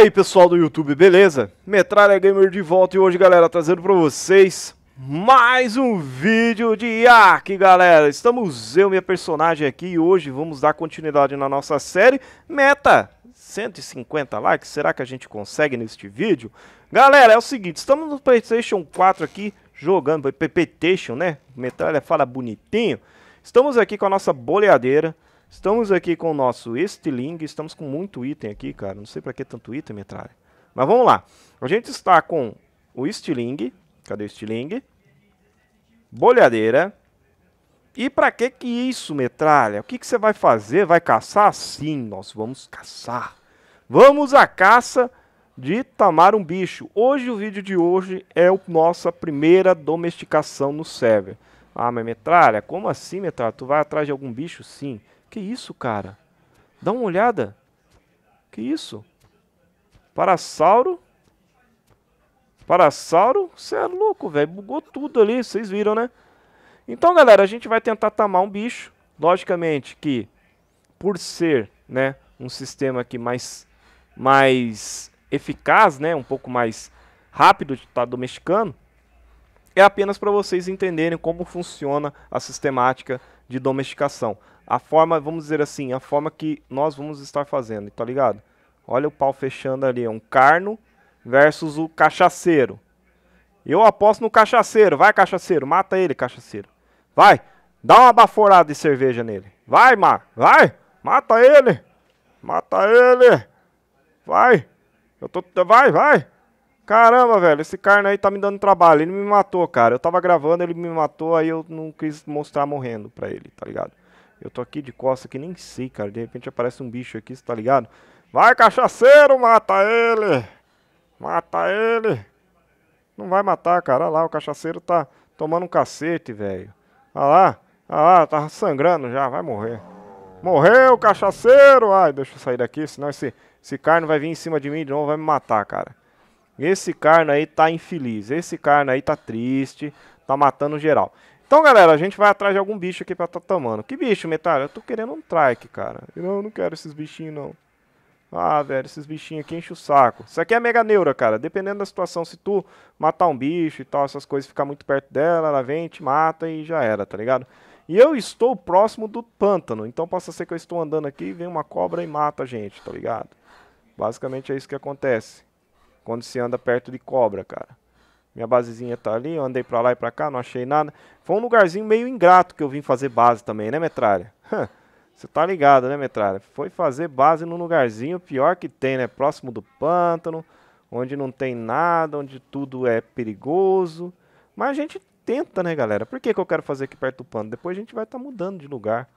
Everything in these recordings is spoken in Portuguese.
E aí pessoal do YouTube, beleza? Metralha Gamer de volta e hoje galera, trazendo pra vocês mais um vídeo de Ark galera Estamos eu, minha personagem aqui e hoje vamos dar continuidade na nossa série Meta, 150 likes, será que a gente consegue neste vídeo? Galera, é o seguinte, estamos no Playstation 4 aqui jogando, Playstation né? Metralha fala bonitinho Estamos aqui com a nossa boleadeira Estamos aqui com o nosso estilingue, estamos com muito item aqui, cara. Não sei pra que tanto item, metralha. Mas vamos lá. A gente está com o estilingue. Cadê o estilingue? Bolhadeira. E pra que que isso, metralha? O que que você vai fazer? Vai caçar? Sim, nós vamos caçar. Vamos à caça de tamar um bicho. Hoje, o vídeo de hoje é a nossa primeira domesticação no server. Ah, mas metralha, como assim, metralha? Tu vai atrás de algum bicho? Sim. Que isso, cara? Dá uma olhada. Que isso? Parasauro? Parasauro? Você é louco, velho. Bugou tudo ali, vocês viram, né? Então, galera, a gente vai tentar tamar um bicho. Logicamente que, por ser né, um sistema aqui mais, mais eficaz, né, um pouco mais rápido de estar tá domesticando, é apenas para vocês entenderem como funciona a sistemática de domesticação a forma, vamos dizer assim, a forma que nós vamos estar fazendo, tá ligado? Olha o pau fechando ali, é um carno versus o cachaceiro. Eu aposto no cachaceiro, vai cachaceiro, mata ele, cachaceiro. Vai, dá uma baforada de cerveja nele. Vai, Mar, vai, mata ele, mata ele, vai. Eu tô, vai, vai. Caramba, velho, esse carno aí tá me dando trabalho, ele me matou, cara. Eu tava gravando, ele me matou, aí eu não quis mostrar morrendo pra ele, tá ligado? Eu tô aqui de costa que nem sei, cara. De repente aparece um bicho aqui, você tá ligado? Vai, cachaceiro, mata ele! Mata ele! Não vai matar, cara. Olha lá, o cachaceiro tá tomando um cacete, velho. Olha lá, olha lá, tá sangrando já, vai morrer. Morreu, cachaceiro! Ai, deixa eu sair daqui, senão esse, esse carno vai vir em cima de mim de novo, vai me matar, cara. Esse carno aí tá infeliz, esse carno aí tá triste, tá matando geral. Então, galera, a gente vai atrás de algum bicho aqui pra tá tomando. Que bicho, metade? Eu tô querendo um trike, cara. Não, eu não quero esses bichinhos, não. Ah, velho, esses bichinhos aqui enchem o saco. Isso aqui é mega neura, cara. Dependendo da situação, se tu matar um bicho e tal, essas coisas, ficar muito perto dela, ela vem, te mata e já era, tá ligado? E eu estou próximo do pântano, então possa ser que eu estou andando aqui, e vem uma cobra e mata a gente, tá ligado? Basicamente é isso que acontece quando se anda perto de cobra, cara. Minha basezinha tá ali, eu andei pra lá e pra cá, não achei nada. Foi um lugarzinho meio ingrato que eu vim fazer base também, né, metralha? Você tá ligado, né, metralha? Foi fazer base num lugarzinho pior que tem, né? Próximo do pântano, onde não tem nada, onde tudo é perigoso. Mas a gente tenta, né, galera? Por que, que eu quero fazer aqui perto do pântano? Depois a gente vai estar tá mudando de lugar.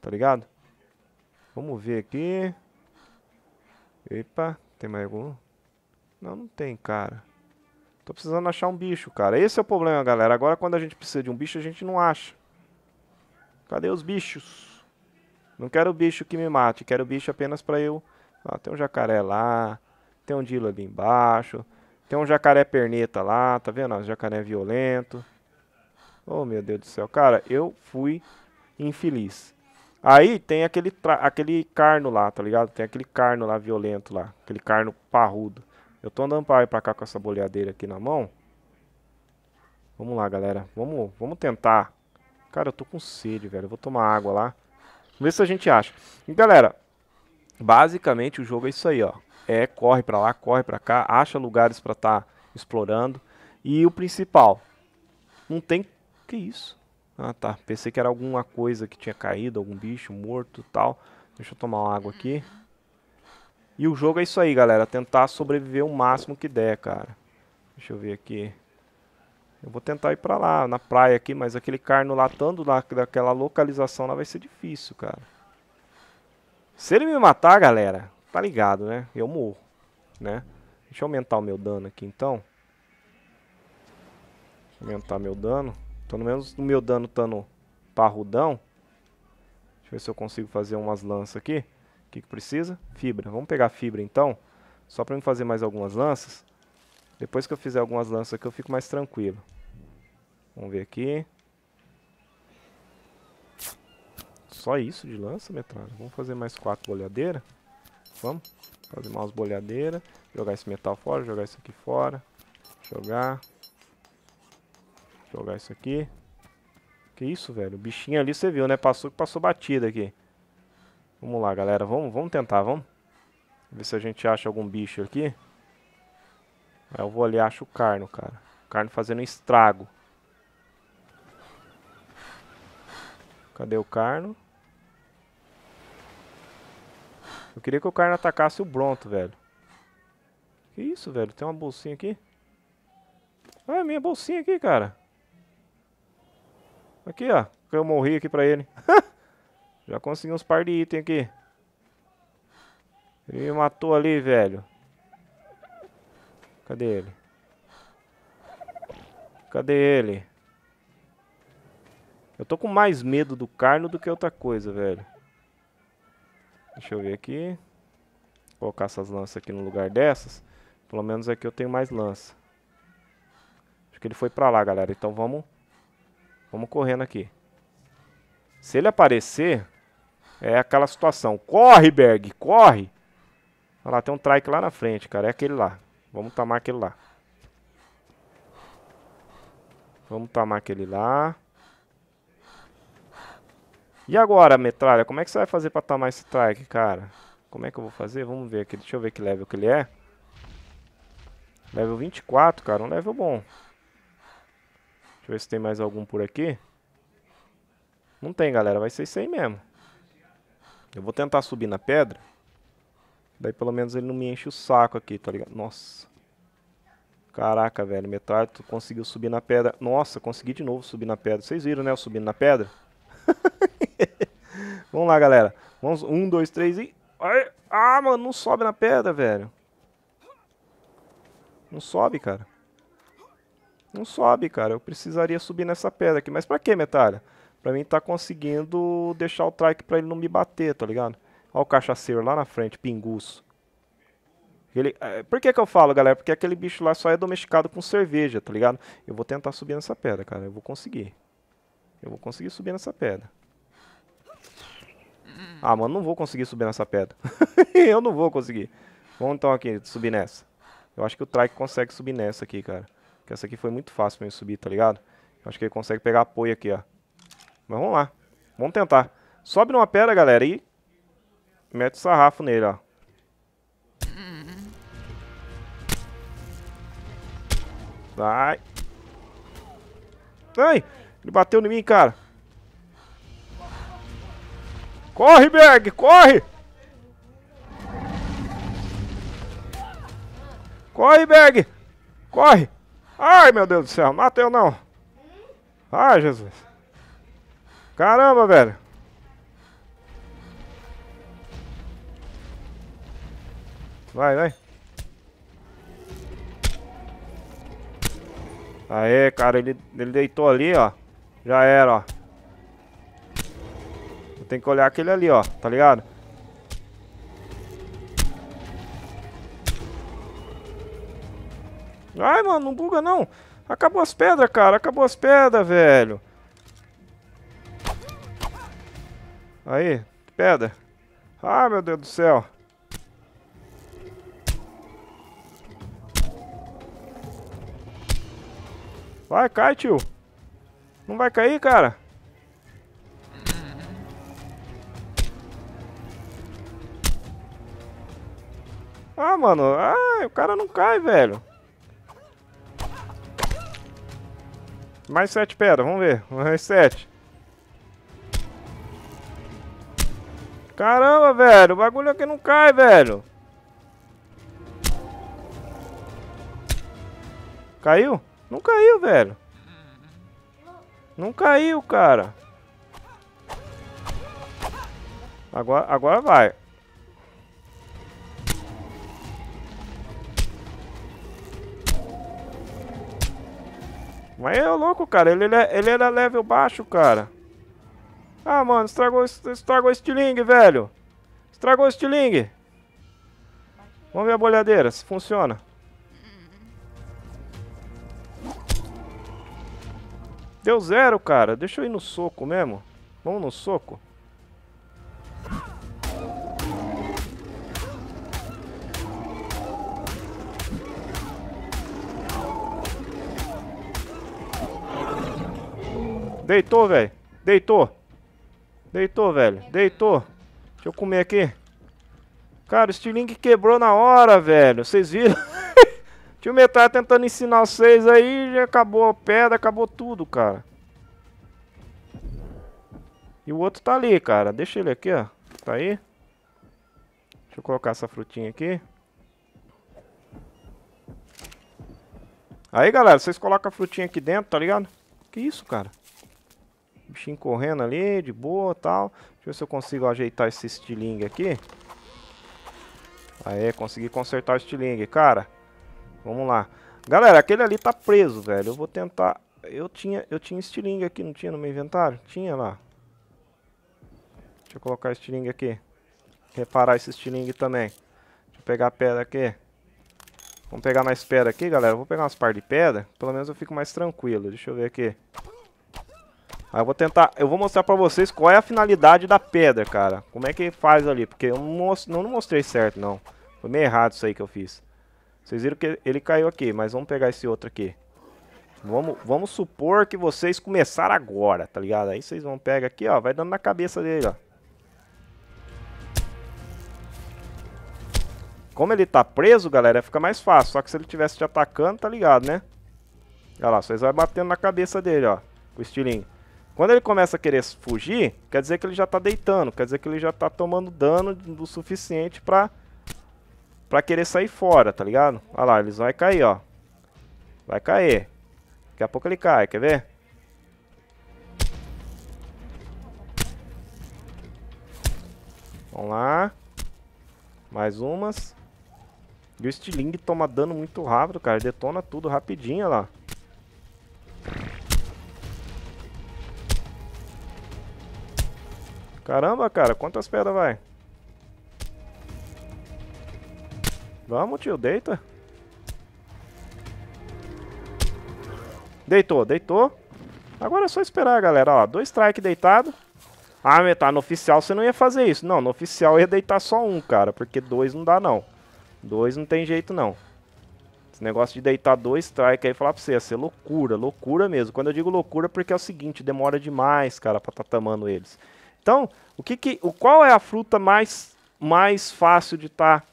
Tá ligado? Vamos ver aqui. Epa, tem mais algum? Não, não tem, cara. Tô precisando achar um bicho, cara. Esse é o problema, galera. Agora quando a gente precisa de um bicho, a gente não acha. Cadê os bichos? Não quero bicho que me mate. Quero bicho apenas pra eu... Ah, tem um jacaré lá. Tem um dilo ali embaixo. Tem um jacaré perneta lá. Tá vendo? Um jacaré violento. Oh, meu Deus do céu. Cara, eu fui infeliz. Aí tem aquele, aquele carno lá, tá ligado? Tem aquele carno lá violento lá. Aquele carno parrudo. Eu tô andando pra, pra cá com essa boleadeira aqui na mão. Vamos lá, galera. Vamos, vamos tentar. Cara, eu tô com sede, velho. Eu vou tomar água lá. Vamos ver se a gente acha. E, galera, basicamente o jogo é isso aí, ó. É, corre pra lá, corre pra cá. Acha lugares pra tá explorando. E o principal, não tem... Que isso? Ah, tá. Pensei que era alguma coisa que tinha caído, algum bicho morto tal. Deixa eu tomar uma água aqui. E o jogo é isso aí, galera. Tentar sobreviver o máximo que der, cara. Deixa eu ver aqui. Eu vou tentar ir pra lá, na praia aqui, mas aquele carno lá, lá, daquela localização lá, vai ser difícil, cara. Se ele me matar, galera, tá ligado, né? Eu morro, né? Deixa eu aumentar o meu dano aqui, então. aumentar meu dano. Pelo menos o meu dano tá no parrudão. Deixa eu ver se eu consigo fazer umas lanças aqui que, que precisa? Fibra. Vamos pegar fibra então, só para fazer mais algumas lanças. Depois que eu fizer algumas lanças aqui, eu fico mais tranquilo. Vamos ver aqui. Só isso de lança, metralha? Vamos fazer mais quatro bolhadeiras? Vamos. Fazer mais bolhadeiras. Jogar esse metal fora, jogar isso aqui fora. Jogar. Jogar isso aqui. Que isso, velho? O bichinho ali você viu, né? Passou que passou batida aqui. Vamos lá, galera. Vamos, vamos tentar, vamos. Ver se a gente acha algum bicho aqui. eu vou ali e acho o carno, cara. carno fazendo estrago. Cadê o carno? Eu queria que o carno atacasse o Bronto, velho. Que isso, velho? Tem uma bolsinha aqui? Ah, é minha bolsinha aqui, cara. Aqui, ó. Eu morri aqui pra ele. Já consegui uns par de item aqui. Ele me matou ali, velho. Cadê ele? Cadê ele? Eu tô com mais medo do Carno do que outra coisa, velho. Deixa eu ver aqui. Vou colocar essas lanças aqui no lugar dessas. Pelo menos aqui eu tenho mais lança. Acho que ele foi pra lá, galera. Então vamos... Vamos correndo aqui. Se ele aparecer... É aquela situação. Corre, Berg, corre. Olha lá, tem um trike lá na frente, cara. É aquele lá. Vamos tomar aquele lá. Vamos tomar aquele lá. E agora, metralha, como é que você vai fazer pra tomar esse trike, cara? Como é que eu vou fazer? Vamos ver aqui. Deixa eu ver que level que ele é. Level 24, cara. Um level bom. Deixa eu ver se tem mais algum por aqui. Não tem, galera. Vai ser isso aí mesmo. Eu vou tentar subir na pedra. Daí pelo menos ele não me enche o saco aqui, tá ligado? Nossa. Caraca, velho. Metade tu conseguiu subir na pedra. Nossa, consegui de novo subir na pedra. Vocês viram, né? Eu subindo na pedra. Vamos lá, galera. Vamos. Um, dois, três e... Ah, mano, não sobe na pedra, velho. Não sobe, cara. Não sobe, cara. Eu precisaria subir nessa pedra aqui. Mas pra que, Metalha? pra mim tá conseguindo deixar o trike pra ele não me bater, tá ligado? Olha o cachaceiro lá na frente, pinguço. Ele, é, por que que eu falo, galera? Porque aquele bicho lá só é domesticado com cerveja, tá ligado? Eu vou tentar subir nessa pedra, cara. Eu vou conseguir. Eu vou conseguir subir nessa pedra. Ah, mano, não vou conseguir subir nessa pedra. eu não vou conseguir. Vamos então aqui, subir nessa. Eu acho que o Trike consegue subir nessa aqui, cara. Porque essa aqui foi muito fácil pra mim subir, tá ligado? Eu acho que ele consegue pegar apoio aqui, ó. Mas vamos lá. Vamos tentar. Sobe numa pedra, galera, e mete o sarrafo nele, ó. Vai. Ai, ele bateu em mim, cara. Corre, Berg, corre! Corre, Berg! Corre! Ai, meu Deus do céu, mateu não. Ai, Jesus. Caramba, velho. Vai, vai. Aê, cara, ele, ele deitou ali, ó. Já era, ó. Eu tenho que olhar aquele ali, ó. Tá ligado? Ai, mano, não buga não. Acabou as pedras, cara. Acabou as pedras, velho. Aí, pedra. Ah, meu Deus do céu. Vai, cai, tio. Não vai cair, cara? Ah, mano. Ah, o cara não cai, velho. Mais sete pedras, vamos ver. Mais sete. Caramba, velho. O bagulho aqui não cai, velho. Caiu? Não caiu, velho. Não caiu, cara. Agora, agora vai. Mas é louco, cara. Ele, ele é, era level baixo, cara. Ah, mano, estragou, estragou o estilingue, velho. Estragou o estilingue. Vamos ver a bolhadeira, se funciona. Deu zero, cara. Deixa eu ir no soco mesmo. Vamos no soco. Deitou, velho. Deitou. Deitou, velho. Deitou. Deixa eu comer aqui. Cara, o estilingue quebrou na hora, velho. Vocês viram? Tio Metal tá tentando ensinar vocês aí, já acabou a pedra, acabou tudo, cara. E o outro tá ali, cara. Deixa ele aqui, ó. Tá aí. Deixa eu colocar essa frutinha aqui. Aí, galera, vocês colocam a frutinha aqui dentro, tá ligado? Que isso, cara? bichinho correndo ali, de boa tal. Deixa eu ver se eu consigo ajeitar esse estilingue aqui. Aê, consegui consertar o estilingue. Cara, vamos lá. Galera, aquele ali tá preso, velho. Eu vou tentar... Eu tinha, eu tinha estilingue aqui, não tinha no meu inventário? Tinha lá. Deixa eu colocar estilingue aqui. Reparar esse estilingue também. Deixa eu pegar a pedra aqui. Vamos pegar mais pedra aqui, galera. Vou pegar umas par de pedra. Pelo menos eu fico mais tranquilo. Deixa eu ver aqui. Aí eu vou tentar, eu vou mostrar pra vocês qual é a finalidade da pedra, cara. Como é que faz ali, porque eu não, não, não mostrei certo, não. Foi meio errado isso aí que eu fiz. Vocês viram que ele caiu aqui, mas vamos pegar esse outro aqui. Vamos, vamos supor que vocês começaram agora, tá ligado? Aí vocês vão pegar aqui, ó, vai dando na cabeça dele, ó. Como ele tá preso, galera, fica mais fácil. Só que se ele tivesse te atacando, tá ligado, né? Olha lá, vocês vão batendo na cabeça dele, ó. Com o estilinho. Quando ele começa a querer fugir, quer dizer que ele já tá deitando, quer dizer que ele já tá tomando dano do suficiente pra, pra querer sair fora, tá ligado? Olha lá, eles vão cair, ó. Vai cair. Daqui a pouco ele cai, quer ver? Vamos lá. Mais umas. E o Stiling toma dano muito rápido, cara. Detona tudo rapidinho, olha lá. Caramba, cara, quantas pedras vai? Vamos, tio, deita. Deitou, deitou. Agora é só esperar, galera. Ó, dois strike deitado. Ah, mas tá, no oficial você não ia fazer isso. Não, no oficial ia deitar só um, cara. Porque dois não dá, não. Dois não tem jeito, não. Esse negócio de deitar dois strike aí, falar pra você, ia ser loucura, loucura mesmo. Quando eu digo loucura, porque é o seguinte, demora demais, cara, pra tá tamando eles. Então, o que que, o, qual é a fruta mais, mais fácil de estar tá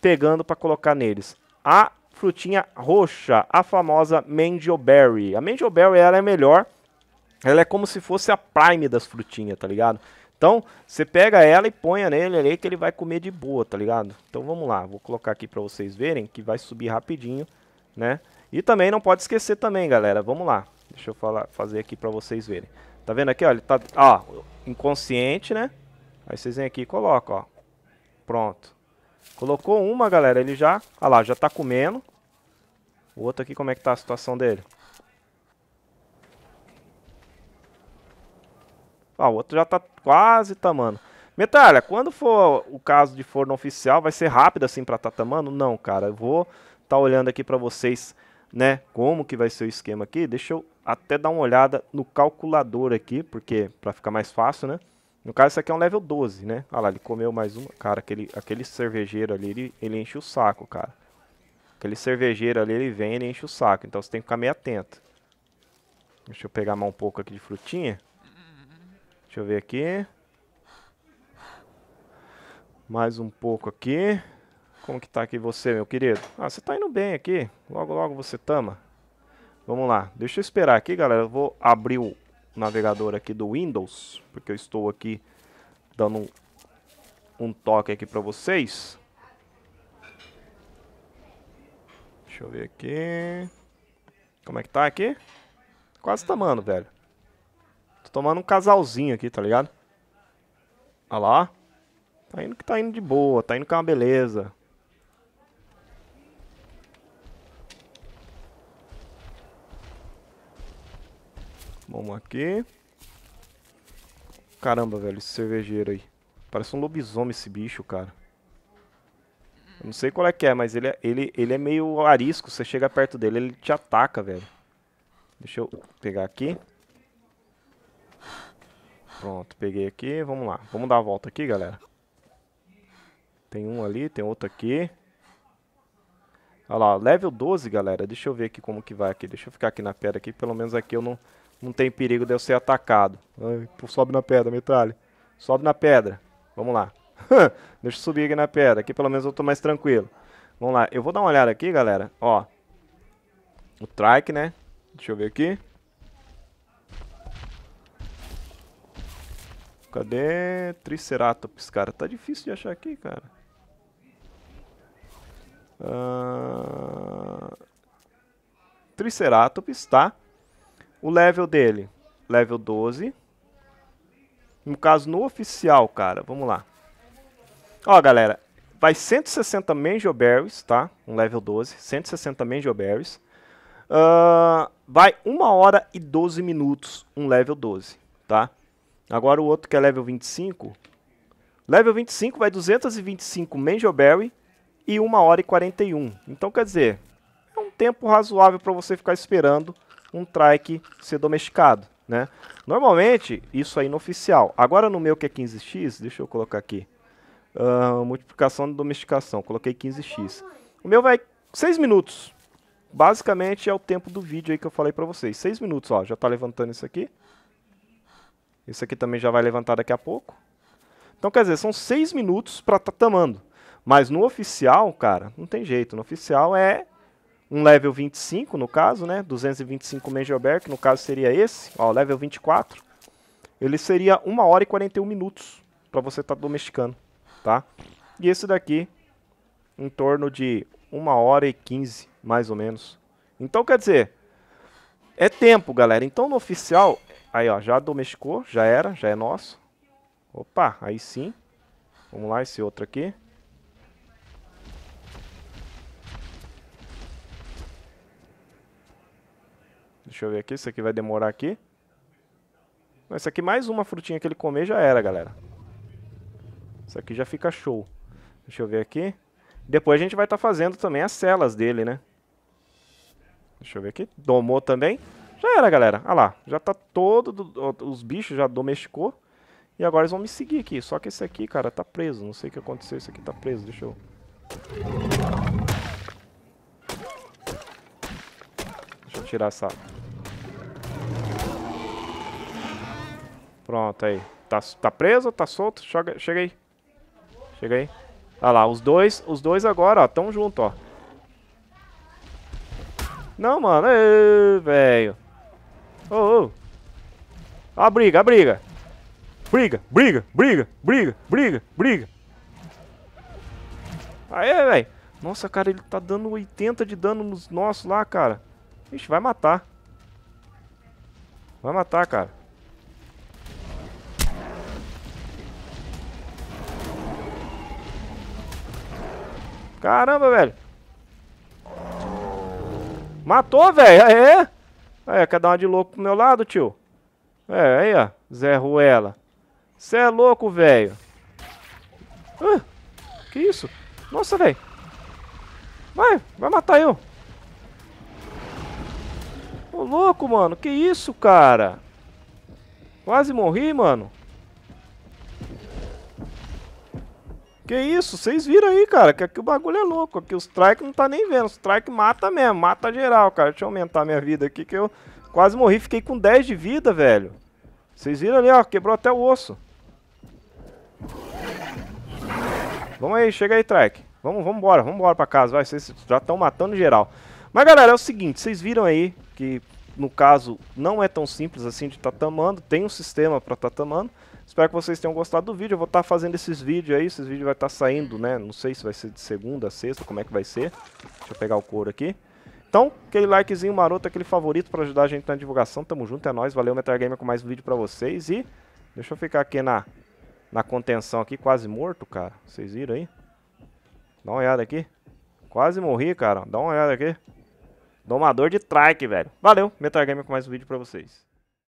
pegando para colocar neles? A frutinha roxa, a famosa Mangioberry. A Mangioberry ela é melhor, ela é como se fosse a prime das frutinhas, tá ligado? Então, você pega ela e põe nele ali que ele vai comer de boa, tá ligado? Então vamos lá, vou colocar aqui para vocês verem que vai subir rapidinho, né? E também não pode esquecer também, galera, vamos lá. Deixa eu falar, fazer aqui para vocês verem. Tá vendo aqui, ó, ele tá, ó, inconsciente, né? Aí vocês vêm aqui e colocam, ó. Pronto. Colocou uma, galera, ele já... Olha lá, já tá comendo. O outro aqui, como é que tá a situação dele? Ah, o outro já tá quase tamando. Metalha, quando for o caso de forno oficial, vai ser rápido assim pra tá tamando? Não, cara, eu vou tá olhando aqui pra vocês né, como que vai ser o esquema aqui, deixa eu até dar uma olhada no calculador aqui, porque para ficar mais fácil, né? No caso, isso aqui é um level 12, né? Olha lá, ele comeu mais uma. Cara, aquele, aquele cervejeiro ali, ele, ele enche o saco, cara. Aquele cervejeiro ali, ele vem e enche o saco. Então você tem que ficar meio atento. Deixa eu pegar mais um pouco aqui de frutinha. Deixa eu ver aqui. Mais um pouco aqui. Como que tá aqui você, meu querido? Ah, você tá indo bem aqui. Logo, logo você tama. Vamos lá. Deixa eu esperar aqui, galera. Eu vou abrir o navegador aqui do Windows. Porque eu estou aqui dando um, um toque aqui pra vocês. Deixa eu ver aqui. Como é que tá aqui? Quase tamando, velho. Tô tomando um casalzinho aqui, tá ligado? Olha lá. Tá indo que tá indo de boa, tá indo com é uma beleza. Vamos aqui. Caramba, velho, esse cervejeiro aí. Parece um lobisomem esse bicho, cara. Eu não sei qual é que é, mas ele é, ele, ele é meio arisco. Você chega perto dele, ele te ataca, velho. Deixa eu pegar aqui. Pronto, peguei aqui. Vamos lá. Vamos dar a volta aqui, galera. Tem um ali, tem outro aqui. Olha lá, level 12, galera. Deixa eu ver aqui como que vai aqui. Deixa eu ficar aqui na pedra aqui. Pelo menos aqui eu não, não tem perigo de eu ser atacado. sobe na pedra, metralha. Sobe na pedra. Vamos lá. Deixa eu subir aqui na pedra. Aqui pelo menos eu tô mais tranquilo. Vamos lá. Eu vou dar uma olhada aqui, galera. Ó. O trike, né? Deixa eu ver aqui. Cadê Triceratops, cara? Tá difícil de achar aqui, cara. Uh... Triceratops, tá? o level dele, level 12. No caso, no oficial, cara, vamos lá. Ó, galera, vai 160 Mango Berries, tá? Um level 12, 160 Mango Berries. Uh, vai 1 hora e 12 minutos, um level 12, tá? Agora o outro que é level 25. Level 25 vai 225 Mango Berry e 1 hora e 41. Então, quer dizer, é um tempo razoável para você ficar esperando um trike ser domesticado. Né? Normalmente, isso aí é inoficial. Agora no meu que é 15x, deixa eu colocar aqui. Uh, multiplicação de domesticação, coloquei 15x. O meu vai 6 minutos. Basicamente é o tempo do vídeo aí que eu falei pra vocês. 6 minutos, ó, já tá levantando isso aqui. Isso aqui também já vai levantar daqui a pouco. Então, quer dizer, são 6 minutos pra tá tamando. Mas no oficial, cara, não tem jeito. No oficial é um level 25, no caso, né? 225 Major Bear, que no caso seria esse, ó, level 24. Ele seria 1 hora e 41 minutos para você estar tá domesticando, tá? E esse daqui, em torno de 1 hora e 15, mais ou menos. Então, quer dizer, é tempo, galera. Então, no oficial, aí, ó, já domesticou, já era, já é nosso. Opa, aí sim. Vamos lá, esse outro aqui. Deixa eu ver aqui, isso aqui vai demorar aqui. isso aqui mais uma frutinha que ele comer já era, galera. Isso aqui já fica show. Deixa eu ver aqui. Depois a gente vai estar tá fazendo também as celas dele, né? Deixa eu ver aqui. Domou também. Já era, galera. Olha lá. Já tá todo... Do... Os bichos já domesticou. E agora eles vão me seguir aqui. Só que esse aqui, cara, tá preso. Não sei o que aconteceu. Esse aqui tá preso. Deixa eu... Deixa eu tirar essa Pronto, aí. Tá, tá preso, tá solto? Joga, chega aí. Chega aí. Olha lá, os dois, os dois agora, ó, tão junto, ó. Não, mano, velho. Ô, oh, oh. a briga, a briga. Briga, briga, briga, briga, briga, briga. Aê, velho. Nossa, cara, ele tá dando 80 de dano nos nossos lá, cara. Ixi, vai matar. Vai matar, cara. Caramba, velho. Matou, velho. Aê. Aí, quer dar uma de louco pro meu lado, tio? É, aí, ó. Zé Ruela. Cê é louco, velho. Ah, que isso? Nossa, velho. Vai, vai matar eu. Ô, louco, mano. Que isso, cara? Quase morri, mano. Que isso, vocês viram aí, cara, que aqui o bagulho é louco. Aqui os strike não tá nem vendo. Os strike mata mesmo, mata geral, cara. Deixa eu aumentar minha vida aqui que eu quase morri. Fiquei com 10 de vida, velho. Vocês viram ali, ó, quebrou até o osso. Vamos aí, chega aí, Trike. Vamos, vamos embora, vamos embora pra casa, vai. Vocês já estão matando geral. Mas, galera, é o seguinte, vocês viram aí que, no caso, não é tão simples assim de tatamando. Tá Tem um sistema pra tatamando. Tá Espero que vocês tenham gostado do vídeo. Eu vou estar tá fazendo esses vídeos aí. Esses vídeos vai estar tá saindo, né? Não sei se vai ser de segunda, sexta, como é que vai ser. Deixa eu pegar o couro aqui. Então, aquele likezinho maroto, aquele favorito para ajudar a gente na divulgação. Tamo junto, é nóis. Valeu, Metal Gamer, com mais um vídeo pra vocês. E deixa eu ficar aqui na, na contenção aqui, quase morto, cara. Vocês viram aí? Dá uma olhada aqui. Quase morri, cara. Dá uma olhada aqui. Domador de trike, velho. Valeu, Metal Gamer, com mais um vídeo pra vocês.